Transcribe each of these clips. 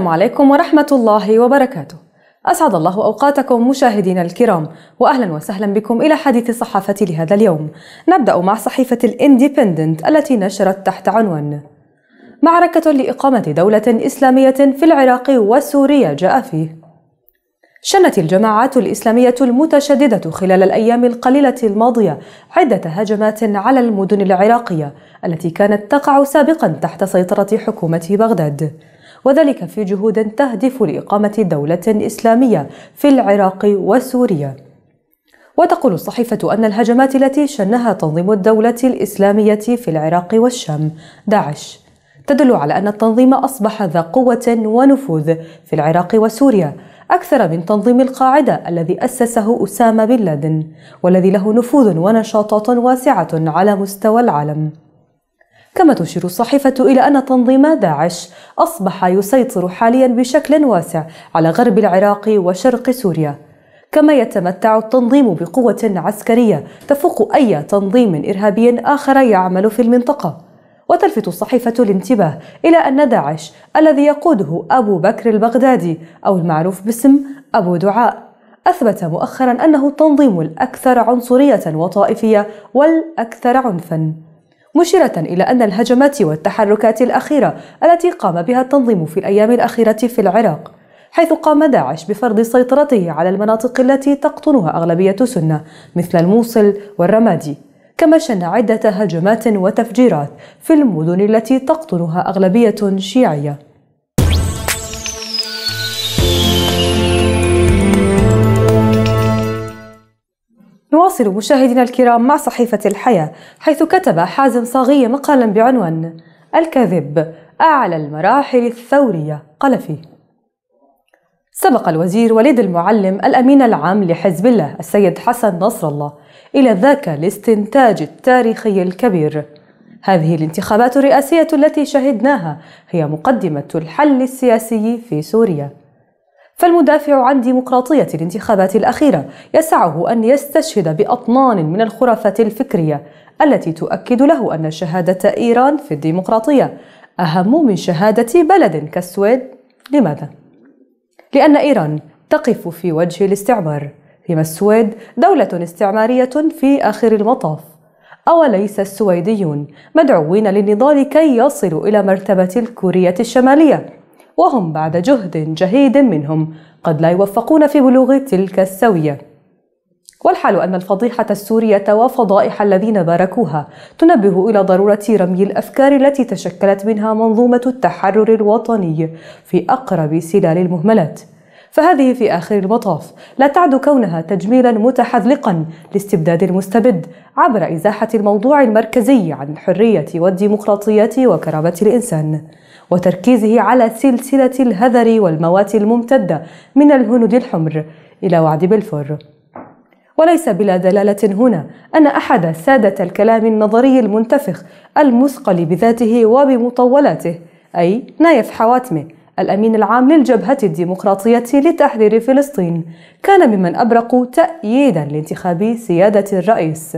السلام عليكم ورحمة الله وبركاته. أسعد الله أوقاتكم مشاهدينا الكرام وأهلا وسهلا بكم إلى حديث الصحافة لهذا اليوم. نبدأ مع صحيفة الانديبندنت التي نشرت تحت عنوان معركة لإقامة دولة إسلامية في العراق وسوريا جاء فيه شنت الجماعات الإسلامية المتشددة خلال الأيام القليلة الماضية عدة هجمات على المدن العراقية التي كانت تقع سابقا تحت سيطرة حكومة بغداد وذلك في جهود تهدف لإقامة دولة إسلامية في العراق وسوريا وتقول الصحيفة أن الهجمات التي شنها تنظيم الدولة الإسلامية في العراق والشام داعش تدل على أن التنظيم أصبح ذا قوة ونفوذ في العراق وسوريا أكثر من تنظيم القاعدة الذي أسسه أسامة بن لادن والذي له نفوذ ونشاطات واسعة على مستوى العالم كما تشير الصحيفة إلى أن تنظيم داعش أصبح يسيطر حاليا بشكل واسع على غرب العراق وشرق سوريا كما يتمتع التنظيم بقوة عسكرية تفوق أي تنظيم إرهابي آخر يعمل في المنطقة وتلفت الصحيفة الانتباه إلى أن داعش الذي يقوده أبو بكر البغدادي أو المعروف باسم أبو دعاء أثبت مؤخرا أنه التنظيم الأكثر عنصرية وطائفية والأكثر عنفاً مشيرة إلى أن الهجمات والتحركات الأخيرة التي قام بها التنظيم في الأيام الأخيرة في العراق حيث قام داعش بفرض سيطرته على المناطق التي تقطنها أغلبية سنة مثل الموصل والرمادي كما شن عدة هجمات وتفجيرات في المدن التي تقطنها أغلبية شيعية نواصل مشاهدينا الكرام مع صحيفة الحياة حيث كتب حازم صاغية مقالا بعنوان الكذب أعلى المراحل الثورية قال فيه سبق الوزير وليد المعلم الأمين العام لحزب الله السيد حسن نصر الله إلى ذاك الاستنتاج التاريخي الكبير هذه الانتخابات الرئاسية التي شهدناها هي مقدمة الحل السياسي في سوريا فالمدافع عن ديمقراطية الانتخابات الأخيرة يسعه أن يستشهد بأطنان من الخرافات الفكرية التي تؤكد له أن شهادة إيران في الديمقراطية أهم من شهادة بلد كالسويد لماذا؟ لأن إيران تقف في وجه الاستعمار فيما السويد دولة استعمارية في آخر المطاف أوليس السويديون مدعوين للنضال كي يصلوا إلى مرتبة الكورية الشمالية وهم بعد جهد جهيد منهم قد لا يوفقون في بلوغ تلك السويه والحال أن الفضيحة السورية وفضائح الذين باركوها تنبه إلى ضرورة رمي الأفكار التي تشكلت منها منظومة التحرر الوطني في أقرب سلال المهملات فهذه في آخر المطاف لا تعد كونها تجميلا متحذلقا لاستبداد المستبد عبر إزاحة الموضوع المركزي عن الحرية والديمقراطية وكرامة الإنسان وتركيزه على سلسلة الهذر والموات الممتدة من الهنود الحمر إلى وعد بلفور وليس بلا دلالة هنا أن أحد سادة الكلام النظري المنتفخ المثقل بذاته وبمطولاته أي نايف حواتمه الأمين العام للجبهة الديمقراطية لتحرير فلسطين كان ممن أبرقوا تأييدا لانتخاب سيادة الرئيس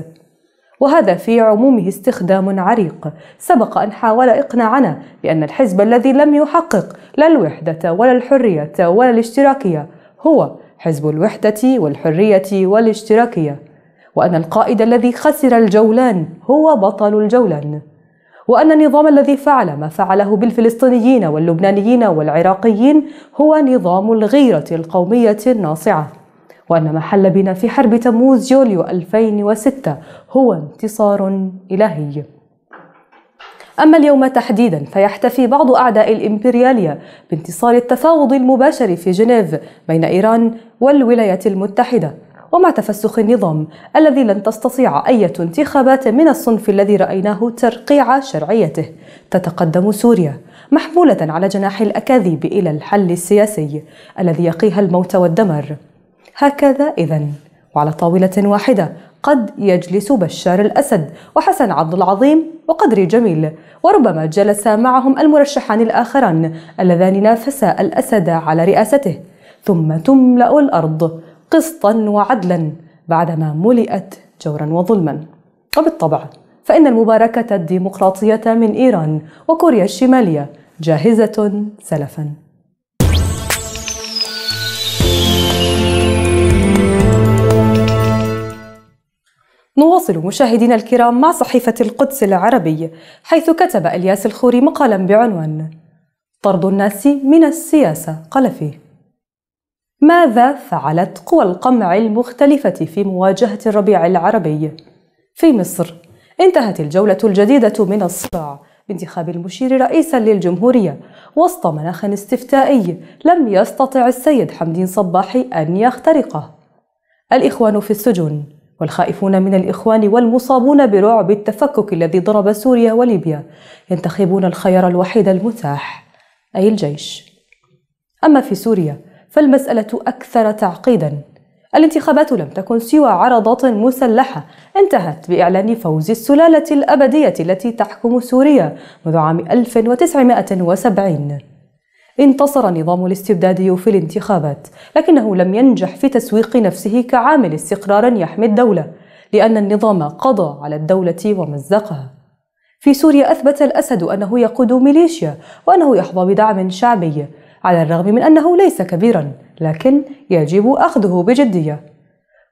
وهذا في عمومه استخدام عريق سبق أن حاول إقناعنا بأن الحزب الذي لم يحقق لا الوحدة ولا الحرية ولا الاشتراكية هو حزب الوحدة والحرية والاشتراكية وأن القائد الذي خسر الجولان هو بطل الجولان وأن النظام الذي فعل ما فعله بالفلسطينيين واللبنانيين والعراقيين هو نظام الغيرة القومية الناصعة وأن ما حل بنا في حرب تموز يوليو 2006 هو انتصار إلهي أما اليوم تحديدا فيحتفي بعض أعداء الإمبريالية بانتصار التفاوض المباشر في جنيف بين إيران والولايات المتحدة ومع تفسخ النظام الذي لن تستطيع أي انتخابات من الصنف الذي رأيناه ترقيع شرعيته تتقدم سوريا محمولة على جناح الأكاذيب إلى الحل السياسي الذي يقيها الموت والدمر هكذا إذا وعلى طاولة واحدة قد يجلس بشار الأسد وحسن عبد العظيم وقدري جميل وربما جلس معهم المرشحان الآخران اللذان نافسا الأسد على رئاسته ثم تملأ الأرض قسطا وعدلا بعدما ملئت جورا وظلما وبالطبع فإن المباركة الديمقراطية من إيران وكوريا الشمالية جاهزة سلفا نواصل مشاهدينا الكرام مع صحيفة القدس العربي حيث كتب الياس الخوري مقالا بعنوان طرد الناس من السياسة قال فيه ماذا فعلت قوى القمع المختلفة في مواجهة الربيع العربي؟ في مصر انتهت الجولة الجديدة من الصراع بانتخاب المشير رئيسا للجمهورية وسط مناخ استفتائي لم يستطع السيد حمدين صباحي أن يخترقه الإخوان في السجون والخائفون من الإخوان والمصابون برعب التفكك الذي ضرب سوريا وليبيا ينتخبون الخيار الوحيد المتاح أي الجيش أما في سوريا فالمسألة أكثر تعقيدا الانتخابات لم تكن سوى عرضات مسلحة انتهت بإعلان فوز السلالة الأبدية التي تحكم سوريا منذ عام 1970 انتصر النظام الاستبدادي في الانتخابات لكنه لم ينجح في تسويق نفسه كعامل استقرار يحمي الدولة لأن النظام قضى على الدولة ومزقها في سوريا أثبت الأسد أنه يقود ميليشيا وأنه يحظى بدعم شعبي على الرغم من أنه ليس كبيرا لكن يجب أخذه بجدية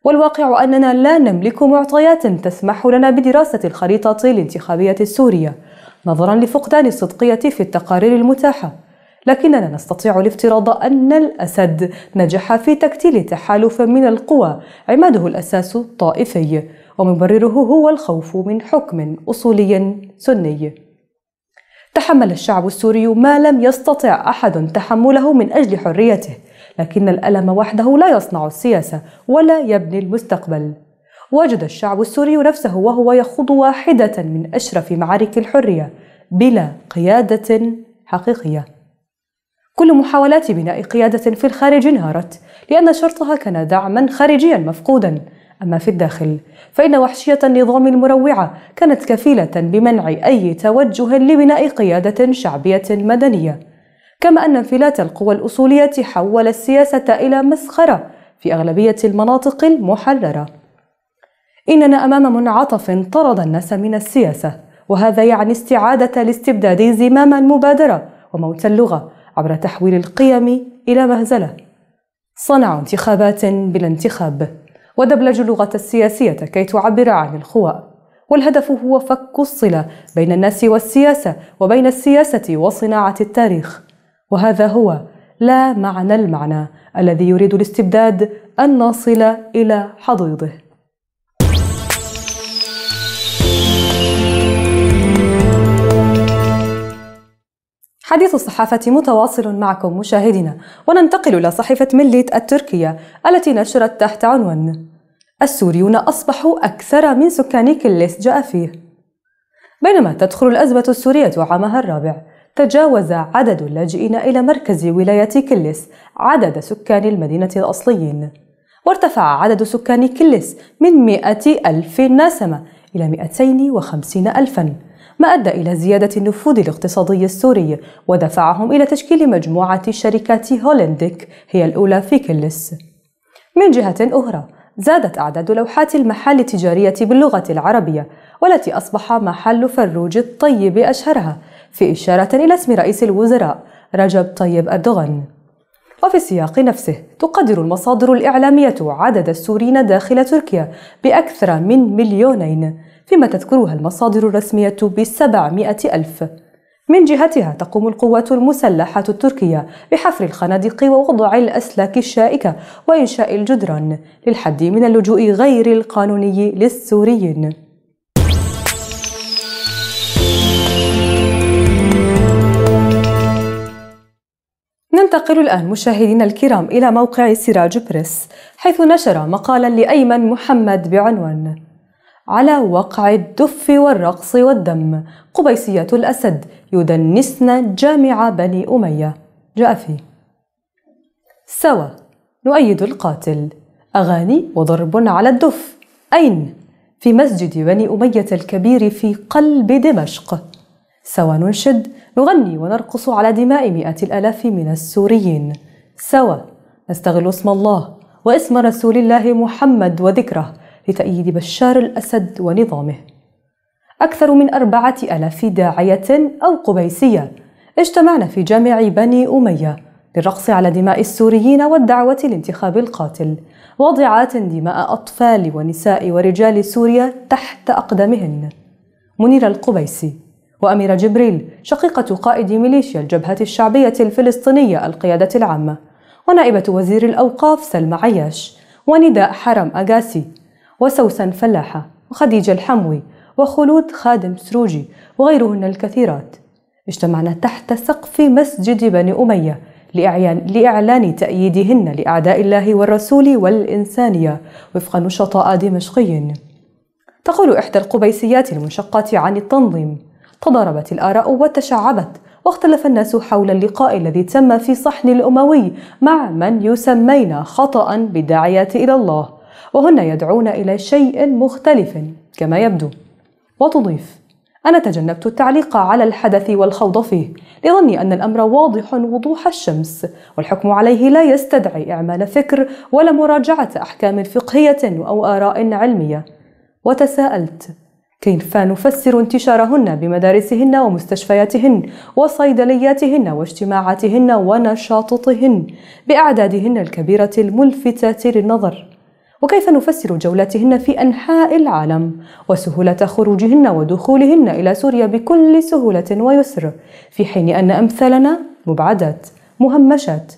والواقع أننا لا نملك معطيات تسمح لنا بدراسة الخريطة الانتخابية السورية نظرا لفقدان الصدقية في التقارير المتاحة لكننا نستطيع الافتراض أن الأسد نجح في تكتيل تحالف من القوى عماده الأساس طائفي ومبرره هو الخوف من حكم أصولي سني تحمل الشعب السوري ما لم يستطع أحد تحمله من أجل حريته لكن الألم وحده لا يصنع السياسة ولا يبني المستقبل وجد الشعب السوري نفسه وهو يخوض واحدة من أشرف معارك الحرية بلا قيادة حقيقية كل محاولات بناء قيادة في الخارج انهارت لأن شرطها كان دعما خارجيا مفقودا أما في الداخل فإن وحشية النظام المروعة كانت كفيلة بمنع أي توجه لبناء قيادة شعبية مدنية كما أن انفلات القوى الأصولية حول السياسة إلى مسخرة في أغلبية المناطق المحررة إننا أمام منعطف طرد الناس من السياسة وهذا يعني استعادة الاستبداد زمام المبادرة وموت اللغة عبر تحويل القيم إلى مهزلة صنعوا انتخابات بلا انتخاب ودبلجوا اللغة السياسية كي تعبر عن الخواء والهدف هو فك الصلة بين الناس والسياسة وبين السياسة وصناعة التاريخ وهذا هو لا معنى المعنى الذي يريد الاستبداد أن نصل إلى حضيضه حديث الصحافة متواصل معكم مشاهدينا وننتقل إلى صحيفة مليت التركية التي نشرت تحت عنوان السوريون أصبحوا أكثر من سكان كليس جاء فيه بينما تدخل الأزمة السورية عامها الرابع تجاوز عدد اللاجئين إلى مركز ولاية كليس عدد سكان المدينة الأصليين وارتفع عدد سكان كليس من 100 ألف نسمة إلى 250 ألفاً ما أدى إلى زيادة النفوذ الاقتصادي السوري ودفعهم إلى تشكيل مجموعة شركات هولنديك هي الأولى في كلس من جهة أخرى زادت أعداد لوحات المحال التجارية باللغة العربية والتي أصبح محل فروج الطيب أشهرها في إشارة إلى اسم رئيس الوزراء رجب طيب أردوغان وفي السياق نفسه تقدر المصادر الإعلامية عدد السوريين داخل تركيا بأكثر من مليونين فيما تذكرها المصادر الرسمية بسبعمائة ألف من جهتها تقوم القوات المسلحة التركية بحفر الخنادق ووضع الأسلاك الشائكة وإنشاء الجدران للحد من اللجوء غير القانوني للسوريين ننتقل الآن مشاهدينا الكرام إلى موقع سراج بريس حيث نشر مقالا لأيمن محمد بعنوان على وقع الدف والرقص والدم قبيسيات الأسد يدنسن جامع بني أمية جاء في سوا نؤيد القاتل أغاني وضرب على الدف أين؟ في مسجد بني أمية الكبير في قلب دمشق سوا ننشد نغني ونرقص على دماء مئات الآلاف من السوريين سوا نستغل اسم الله واسم رسول الله محمد وذكره لتأييد بشار الأسد ونظامه أكثر من أربعة ألاف داعية أو قبيسية اجتمعن في جامع بني أمية للرقص على دماء السوريين والدعوة لانتخاب القاتل واضعات دماء أطفال ونساء ورجال سوريا تحت أقدامهن منير القبيسي وأميرة جبريل شقيقة قائد ميليشيا الجبهة الشعبية الفلسطينية القيادة العامة ونائبة وزير الأوقاف سلمى عياش ونداء حرم أغاسي وسوسن فلاحة وخديجة الحموي وخلود خادم سروجي وغيرهن الكثيرات اجتمعنا تحت سقف مسجد بني أمية لإعلان, لإعلان تأييدهن لأعداء الله والرسول والإنسانية وفق نشطاء دمشقي تقول إحدى القبيسيات المنشقة عن التنظيم تضاربت الآراء وتشعبت واختلف الناس حول اللقاء الذي تم في صحن الأموي مع من يسمين خطأ بالداعيات إلى الله وهن يدعون إلى شيء مختلف كما يبدو وتضيف أنا تجنبت التعليق على الحدث والخوض فيه لظني أن الأمر واضح وضوح الشمس والحكم عليه لا يستدعي إعمال فكر ولا مراجعة أحكام فقهية أو آراء علمية وتساءلت كيف نفسر انتشارهن بمدارسهن ومستشفياتهن وصيدلياتهن واجتماعاتهن ونشاطهن بأعدادهن الكبيرة الملفتة للنظر وكيف نفسر جولاتهن في أنحاء العالم وسهولة خروجهن ودخولهن إلى سوريا بكل سهولة ويسر في حين أن أمثالنا مبعدات مهمشات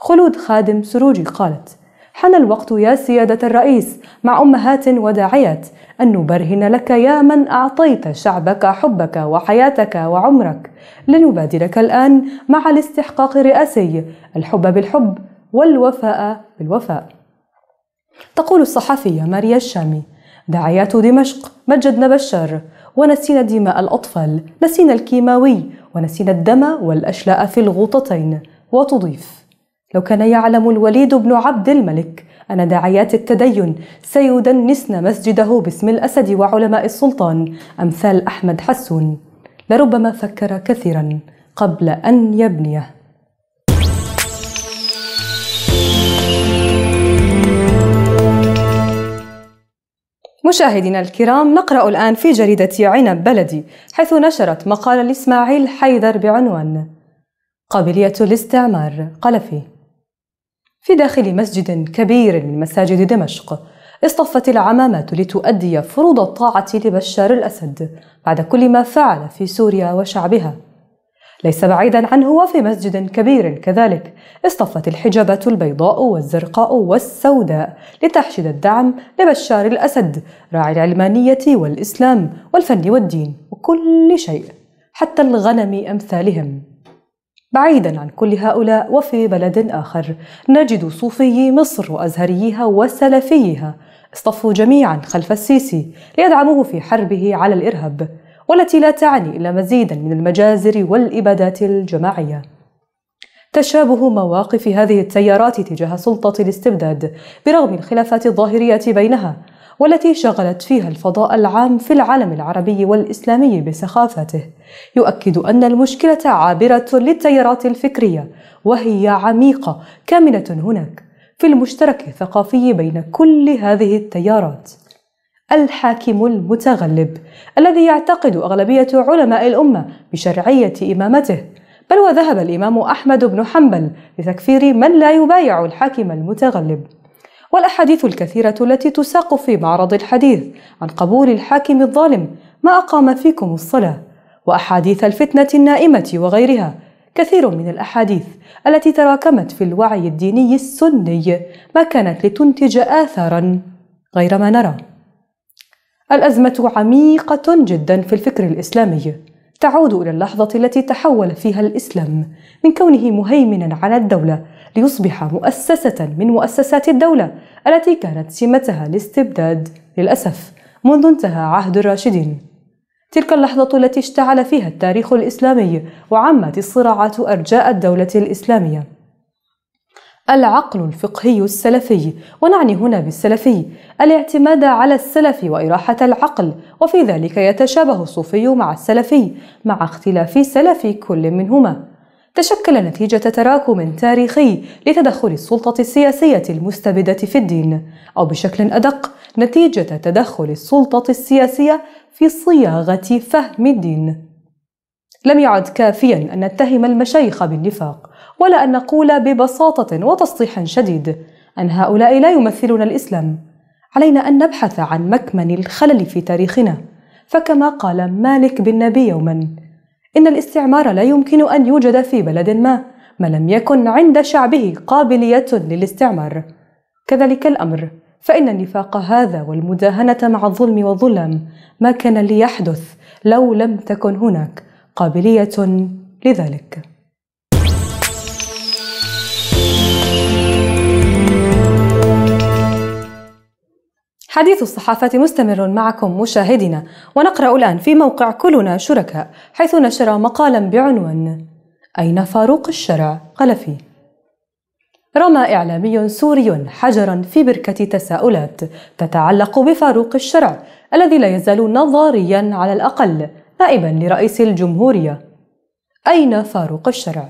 خلود خادم سروجي قالت حان الوقت يا سيادة الرئيس مع أمهات وداعيات أن نبرهن لك يا من أعطيت شعبك حبك وحياتك وعمرك لنبادرك الآن مع الاستحقاق الرئاسي الحب بالحب والوفاء بالوفاء تقول الصحفية ماريا الشامي داعيات دمشق مجدنا بشار ونسينا دماء الأطفال نسينا الكيماوي ونسينا الدم والأشلاء في الغوطتين وتضيف لو كان يعلم الوليد بن عبد الملك أن داعيات التدين سيدنسن مسجده باسم الأسد وعلماء السلطان أمثال أحمد حسون لربما فكر كثيرا قبل أن يبنيه مشاهدينا الكرام نقرأ الآن في جريدة عنب بلدي حيث نشرت مقالا لإسماعيل حيدر بعنوان قابلية الاستعمار قال فيه في داخل مسجد كبير من مساجد دمشق اصطفت العمامات لتؤدي فروض الطاعة لبشار الأسد بعد كل ما فعل في سوريا وشعبها ليس بعيدا عنه وفي مسجد كبير كذلك اصطفت الحجابات البيضاء والزرقاء والسوداء لتحشد الدعم لبشار الأسد راعي العلمانية والإسلام والفن والدين وكل شيء حتى الغنم أمثالهم بعيدا عن كل هؤلاء وفي بلد آخر نجد صوفيي مصر وأزهريها وسلفيها اصطفوا جميعا خلف السيسي ليدعموه في حربه على الإرهاب والتي لا تعني إلا مزيدا من المجازر والإبادات الجماعية تشابه مواقف هذه التيارات تجاه سلطة الاستبداد برغم الخلافات الظاهرية بينها والتي شغلت فيها الفضاء العام في العالم العربي والإسلامي بسخافته يؤكد أن المشكلة عابرة للتيارات الفكرية وهي عميقة كامنة هناك في المشترك الثقافي بين كل هذه التيارات الحاكم المتغلب الذي يعتقد أغلبية علماء الأمة بشرعية إمامته بل وذهب الإمام أحمد بن حنبل لتكفير من لا يبايع الحاكم المتغلب والأحاديث الكثيرة التي تساق في معرض الحديث عن قبول الحاكم الظالم ما أقام فيكم الصلاة وأحاديث الفتنة النائمة وغيرها كثير من الأحاديث التي تراكمت في الوعي الديني السني ما كانت لتنتج آثارا غير ما نرى الأزمة عميقة جدا في الفكر الإسلامي تعود إلى اللحظة التي تحول فيها الإسلام من كونه مهيمنا على الدولة ليصبح مؤسسة من مؤسسات الدولة التي كانت سمتها الاستبداد للأسف منذ انتهى عهد الراشدين تلك اللحظة التي اشتعل فيها التاريخ الإسلامي وعمت الصراعات أرجاء الدولة الإسلامية العقل الفقهي السلفي ونعني هنا بالسلفي الاعتماد على السلف وإراحة العقل وفي ذلك يتشابه الصوفي مع السلفي مع اختلاف سلف كل منهما تشكل نتيجة تراكم تاريخي لتدخل السلطة السياسية المستبدة في الدين، أو بشكل أدق نتيجة تدخل السلطة السياسية في صياغة فهم الدين. لم يعد كافيا أن نتهم المشايخ بالنفاق، ولا أن نقول ببساطة وتسطيح شديد أن هؤلاء لا يمثلون الإسلام علينا أن نبحث عن مكمن الخلل في تاريخنا فكما قال مالك بن نبي يوما إن الاستعمار لا يمكن أن يوجد في بلد ما ما لم يكن عند شعبه قابلية للاستعمار كذلك الأمر فإن النفاق هذا والمداهنة مع الظلم والظلم ما كان ليحدث لو لم تكن هناك قابلية لذلك حديث الصحافة مستمر معكم مشاهدينا ونقرأ الآن في موقع كلنا شركاء حيث نشر مقالا بعنوان أين فاروق الشرع؟ قال فيه رمى إعلامي سوري حجرا في بركة تساؤلات تتعلق بفاروق الشرع الذي لا يزال نظريا على الأقل نائبا لرئيس الجمهورية أين فاروق الشرع؟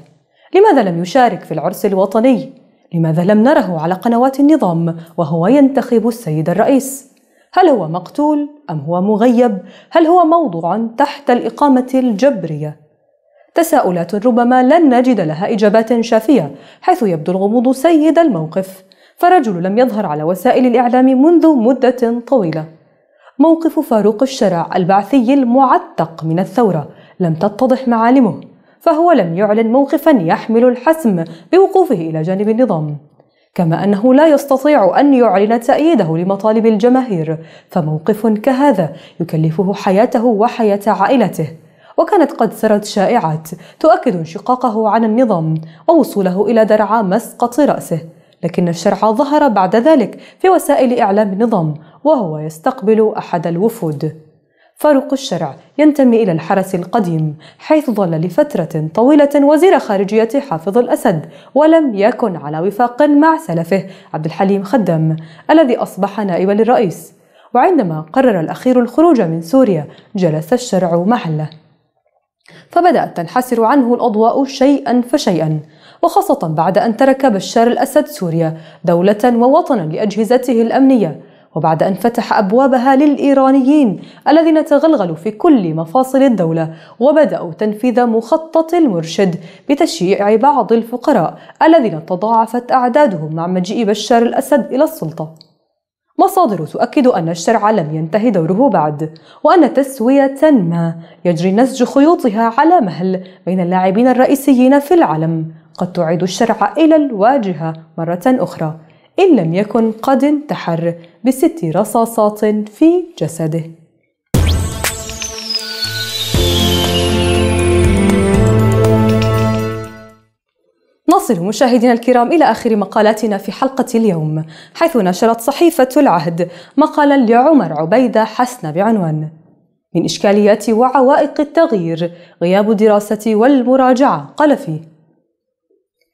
لماذا لم يشارك في العرس الوطني؟ لماذا لم نره على قنوات النظام وهو ينتخب السيد الرئيس؟ هل هو مقتول أم هو مغيب؟ هل هو موضوع تحت الإقامة الجبرية؟ تساؤلات ربما لن نجد لها إجابات شافية حيث يبدو الغموض سيد الموقف فرجل لم يظهر على وسائل الإعلام منذ مدة طويلة موقف فاروق الشرع البعثي المعتق من الثورة لم تتضح معالمه فهو لم يعلن موقفا يحمل الحسم بوقوفه إلى جانب النظام كما أنه لا يستطيع أن يعلن تأييده لمطالب الجماهير فموقف كهذا يكلفه حياته وحياة عائلته وكانت قد سرت شائعات تؤكد انشقاقه عن النظام ووصوله إلى درعا مسقط رأسه لكن الشرع ظهر بعد ذلك في وسائل إعلام النظام وهو يستقبل أحد الوفود فاروق الشرع ينتمي إلى الحرس القديم حيث ظل لفترة طويلة وزير خارجية حافظ الأسد ولم يكن على وفاق مع سلفه عبد الحليم خدام الذي أصبح نائبا للرئيس وعندما قرر الأخير الخروج من سوريا جلس الشرع محله فبدأت تنحسر عنه الأضواء شيئا فشيئا وخاصة بعد أن ترك بشار الأسد سوريا دولة ووطنا لأجهزته الأمنية وبعد أن فتح أبوابها للإيرانيين الذين تغلغلوا في كل مفاصل الدولة وبدأوا تنفيذ مخطط المرشد بتشييع بعض الفقراء الذين تضاعفت أعدادهم مع مجيء بشار الأسد إلى السلطة مصادر تؤكد أن الشرع لم ينتهي دوره بعد وأن تسوية ما يجري نسج خيوطها على مهل بين اللاعبين الرئيسيين في العالم قد تعيد الشرع إلى الواجهة مرة أخرى إن لم يكن قد انتحر بست رصاصات في جسده نصل مشاهدينا الكرام إلى آخر مقالاتنا في حلقة اليوم حيث نشرت صحيفة العهد مقالا لعمر عبيدة حسن بعنوان من إشكاليات وعوائق التغيير غياب الدراسة والمراجعة قال فيه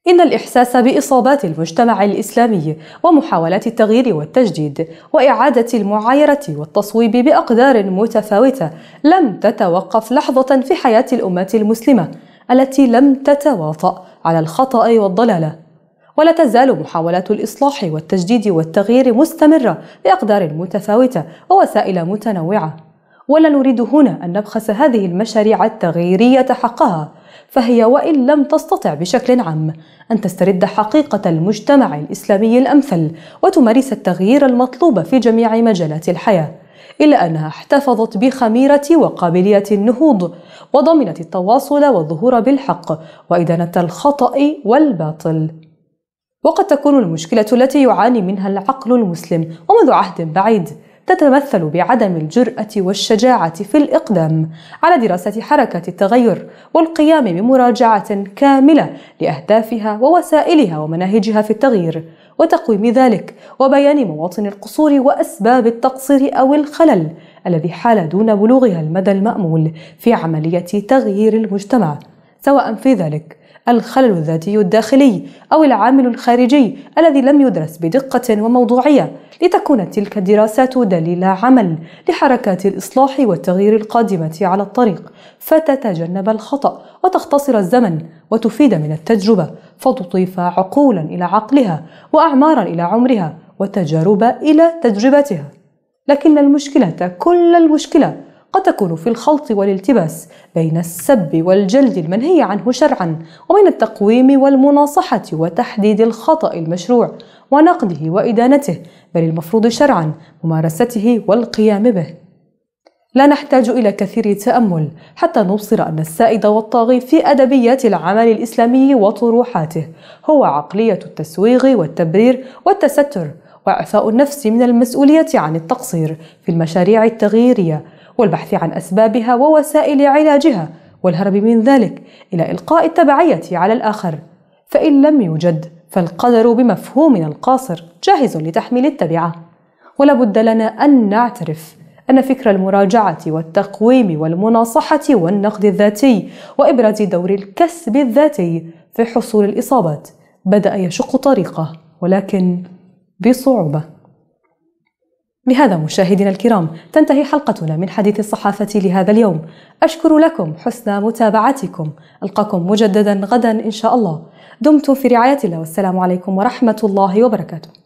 إن الإحساس بإصابات المجتمع الإسلامي ومحاولات التغيير والتجديد وإعادة المعايرة والتصويب بأقدار متفاوتة لم تتوقف لحظة في حياة الأمة المسلمة التي لم تتواطأ على الخطأ والضلالة ولا تزال محاولات الإصلاح والتجديد والتغيير مستمرة بأقدار متفاوتة ووسائل متنوعة ولا نريد هنا أن نبخس هذه المشاريع التغييرية حقها فهي وإن لم تستطع بشكل عام أن تسترد حقيقة المجتمع الإسلامي الأمثل وتمارس التغيير المطلوب في جميع مجالات الحياة إلا أنها احتفظت بخميرة وقابلية النهوض وضمنت التواصل والظهور بالحق وإدانة الخطأ والباطل وقد تكون المشكلة التي يعاني منها العقل المسلم ومنذ عهد بعيد تتمثل بعدم الجرأة والشجاعة في الإقدام على دراسة حركة التغير والقيام بمراجعة كاملة لأهدافها ووسائلها ومناهجها في التغيير وتقويم ذلك وبيان مواطن القصور وأسباب التقصير أو الخلل الذي حال دون بلوغها المدى المأمول في عملية تغيير المجتمع سواء في ذلك الخلل الذاتي الداخلي أو العامل الخارجي الذي لم يدرس بدقة وموضوعية لتكون تلك الدراسات دليل عمل لحركات الإصلاح والتغيير القادمة على الطريق فتتجنب الخطأ وتختصر الزمن وتفيد من التجربة فتضيف عقولا إلى عقلها وأعمارا إلى عمرها وتجارب إلى تجربتها لكن المشكلة كل المشكلة قد تكون في الخلط والالتباس بين السب والجلد المنهي عنه شرعا وبين التقويم والمناصحة وتحديد الخطأ المشروع ونقده وإدانته بل المفروض شرعا ممارسته والقيام به لا نحتاج إلى كثير التأمل حتى نبصر أن السائد والطاغي في أدبيات العمل الإسلامي وطروحاته هو عقلية التسويغ والتبرير والتستر وإعفاء النفس من المسؤولية عن التقصير في المشاريع التغييرية والبحث عن أسبابها ووسائل علاجها والهرب من ذلك إلى إلقاء التبعية على الآخر فإن لم يوجد فالقدر بمفهومنا القاصر جاهز لتحميل التبعة ولابد لنا أن نعترف أن فكر المراجعة والتقويم والمناصحة والنقد الذاتي وإبراز دور الكسب الذاتي في حصول الإصابات بدأ يشق طريقه ولكن بصعوبة بهذا مشاهدينا الكرام تنتهي حلقتنا من حديث الصحافة لهذا اليوم أشكر لكم حسن متابعتكم ألقاكم مجددا غدا إن شاء الله دمتم في رعاية الله والسلام عليكم ورحمة الله وبركاته